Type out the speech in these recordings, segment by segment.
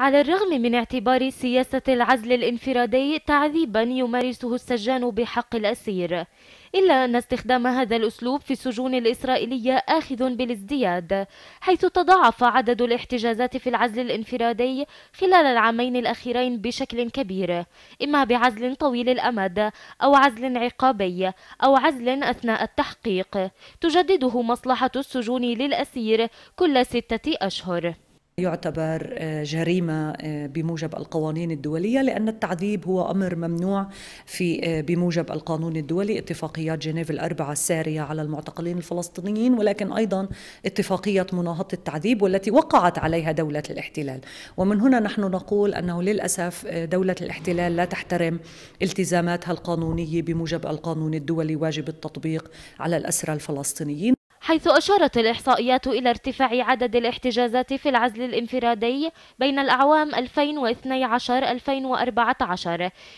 على الرغم من اعتبار سياسة العزل الانفرادي تعذيبا يمارسه السجان بحق الأسير إلا أن استخدام هذا الأسلوب في السجون الإسرائيلية آخذ بالازدياد حيث تضاعف عدد الاحتجازات في العزل الانفرادي خلال العامين الأخيرين بشكل كبير إما بعزل طويل الأمد أو عزل عقابي أو عزل أثناء التحقيق تجدده مصلحة السجون للأسير كل ستة أشهر يعتبر آه، جريمة آه، بموجب القوانين الدولية لأن التعذيب هو أمر ممنوع في آه، بموجب القانون الدولي اتفاقيات جنيف الأربعة السارية على المعتقلين الفلسطينيين ولكن أيضا اتفاقية مناهضة التعذيب والتي وقعت عليها دولة الاحتلال ومن هنا نحن نقول أنه للأسف دولة الاحتلال لا تحترم التزاماتها القانونية بموجب القانون الدولي واجب التطبيق على الأسرى الفلسطينيين حيث أشارت الإحصائيات إلى ارتفاع عدد الاحتجازات في العزل الانفرادي بين الأعوام 2012-2014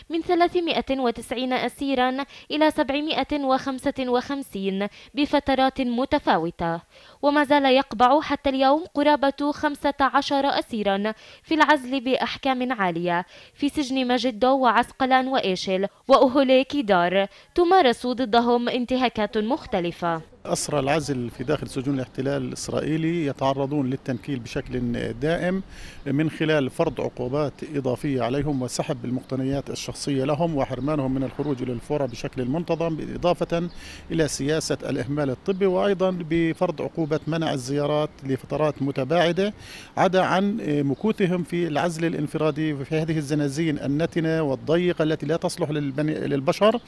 من 390 أسيرا إلى 755 بفترات متفاوتة وما زال يقبع حتى اليوم قرابة 15 أسيرا في العزل بأحكام عالية في سجن مجدو وعسقلان وإيشل وأهولي كيدار تمارس ضدهم انتهاكات مختلفة أسرى العزل في داخل سجون الاحتلال الإسرائيلي يتعرضون للتنكيل بشكل دائم من خلال فرض عقوبات إضافية عليهم وسحب المقتنيات الشخصية لهم وحرمانهم من الخروج إلى الفورة بشكل منتظم إضافة إلى سياسة الإهمال الطبي وأيضا بفرض عقوبة منع الزيارات لفترات متباعدة عدا عن مكوثهم في العزل الانفرادي في هذه الزنازين النتنة والضيقة التي لا تصلح للبشر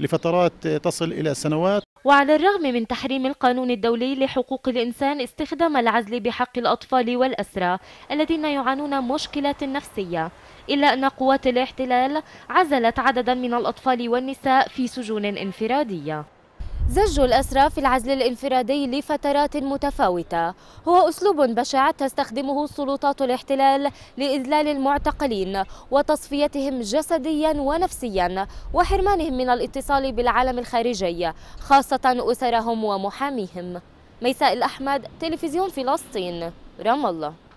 لفترات تصل إلى سنوات وعلى الرغم من تحريم القانون الدولي لحقوق الإنسان استخدام العزل بحق الأطفال والأسرى الذين يعانون مشكلات نفسية إلا أن قوات الاحتلال عزلت عددا من الأطفال والنساء في سجون انفرادية زج الأسرى في العزل الانفرادي لفترات متفاوتة هو أسلوب بشع تستخدمه سلطات الاحتلال لإذلال المعتقلين وتصفيتهم جسديا ونفسيا وحرمانهم من الاتصال بالعالم الخارجي خاصة أسرهم ومحاميهم ميساء الأحمد تلفزيون فلسطين رام الله